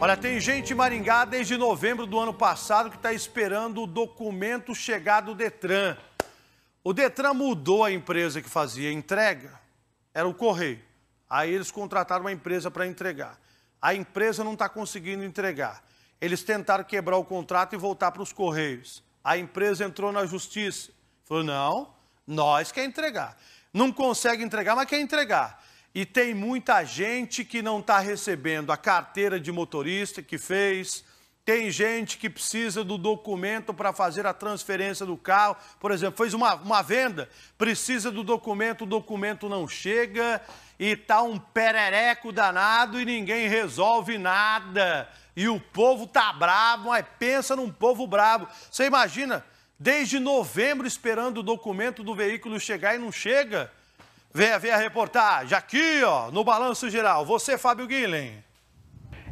Olha, tem gente em Maringá desde novembro do ano passado que está esperando o documento chegar do Detran. O Detran mudou a empresa que fazia entrega, era o Correio. Aí eles contrataram uma empresa para entregar. A empresa não está conseguindo entregar. Eles tentaram quebrar o contrato e voltar para os Correios. A empresa entrou na justiça. Falou: não, nós quer entregar. Não consegue entregar, mas quer entregar. E tem muita gente que não está recebendo a carteira de motorista que fez, tem gente que precisa do documento para fazer a transferência do carro. Por exemplo, fez uma, uma venda, precisa do documento, o documento não chega e está um perereco danado e ninguém resolve nada. E o povo tá bravo, mas pensa num povo bravo. Você imagina, desde novembro esperando o documento do veículo chegar e não chega? Venha ver a reportagem aqui, ó, no Balanço Geral. Você, Fábio Guilherme.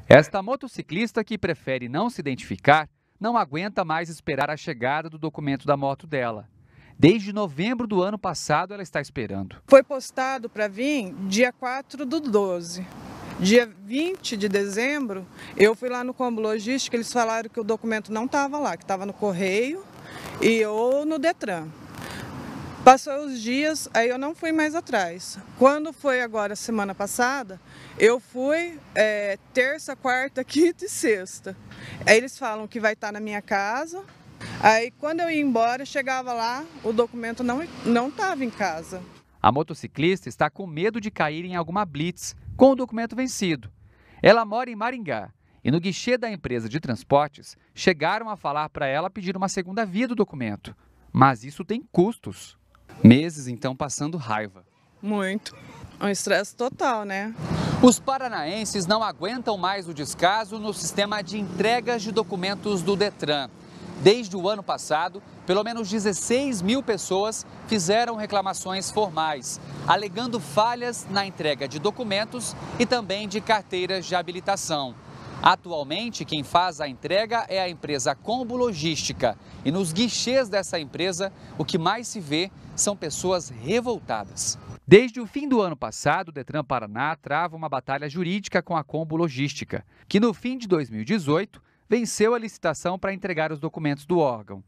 Esta motociclista que prefere não se identificar não aguenta mais esperar a chegada do documento da moto dela. Desde novembro do ano passado ela está esperando. Foi postado para vir dia 4 do 12. Dia 20 de dezembro, eu fui lá no Combo Logística, eles falaram que o documento não estava lá, que estava no correio e ou no Detran. Passou os dias, aí eu não fui mais atrás. Quando foi agora, semana passada, eu fui é, terça, quarta, quinta e sexta. Aí eles falam que vai estar tá na minha casa. Aí quando eu ia embora, chegava lá, o documento não não estava em casa. A motociclista está com medo de cair em alguma blitz com o documento vencido. Ela mora em Maringá e no guichê da empresa de transportes chegaram a falar para ela pedir uma segunda via do documento. Mas isso tem custos. Meses então passando raiva. Muito. Um estresse total, né? Os paranaenses não aguentam mais o descaso no sistema de entregas de documentos do Detran. Desde o ano passado, pelo menos 16 mil pessoas fizeram reclamações formais, alegando falhas na entrega de documentos e também de carteiras de habilitação. Atualmente, quem faz a entrega é a empresa Combo Logística. E nos guichês dessa empresa, o que mais se vê são pessoas revoltadas. Desde o fim do ano passado, o Detran Paraná trava uma batalha jurídica com a Combo Logística, que no fim de 2018 venceu a licitação para entregar os documentos do órgão.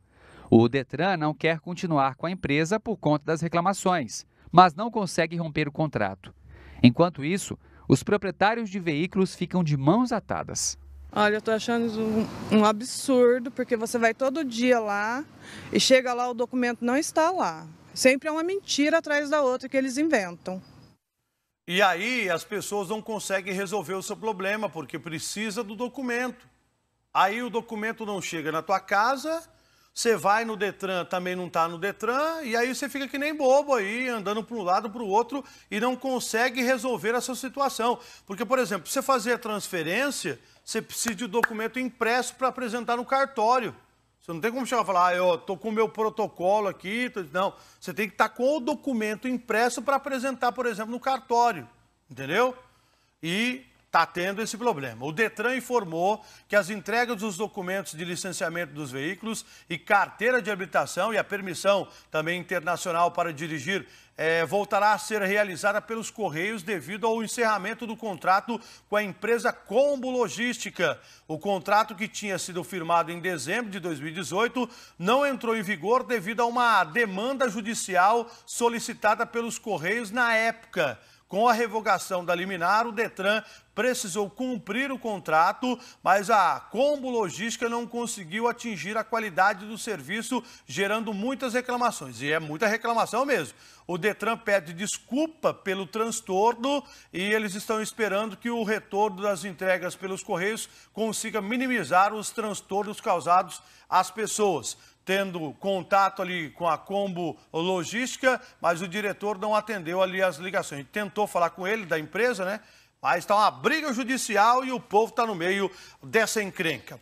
O Detran não quer continuar com a empresa por conta das reclamações, mas não consegue romper o contrato. Enquanto isso, os proprietários de veículos ficam de mãos atadas. Olha, eu tô achando um, um, absurdo, porque você vai todo dia lá e chega lá, o documento não está lá. Sempre é uma mentira atrás da outra que eles inventam. E aí as pessoas não conseguem resolver o seu problema, porque precisa do documento. Aí o documento não chega na tua casa você vai no Detran, também não está no Detran, e aí você fica que nem bobo aí, andando para um lado, para o outro, e não consegue resolver a sua situação. Porque, por exemplo, você fazer a transferência, você precisa de um documento impresso para apresentar no cartório. Você não tem como chegar e falar, ah, eu tô com o meu protocolo aqui. Não, você tem que estar tá com o documento impresso para apresentar, por exemplo, no cartório. Entendeu? E está tendo esse problema. O Detran informou que as entregas dos documentos de licenciamento dos veículos e carteira de habilitação e a permissão também internacional para dirigir é, voltará a ser realizada pelos Correios devido ao encerramento do contrato com a empresa Combo Logística. O contrato que tinha sido firmado em dezembro de 2018 não entrou em vigor devido a uma demanda judicial solicitada pelos Correios na época. Com a revogação da liminar, o Detran precisou cumprir o contrato, mas a Combo Logística não conseguiu atingir a qualidade do serviço, gerando muitas reclamações. E é muita reclamação mesmo. O Detran pede desculpa pelo transtorno e eles estão esperando que o retorno das entregas pelos Correios consiga minimizar os transtornos causados às pessoas tendo contato ali com a Combo Logística, mas o diretor não atendeu ali as ligações. A gente tentou falar com ele, da empresa, né? Mas está uma briga judicial e o povo está no meio dessa encrenca.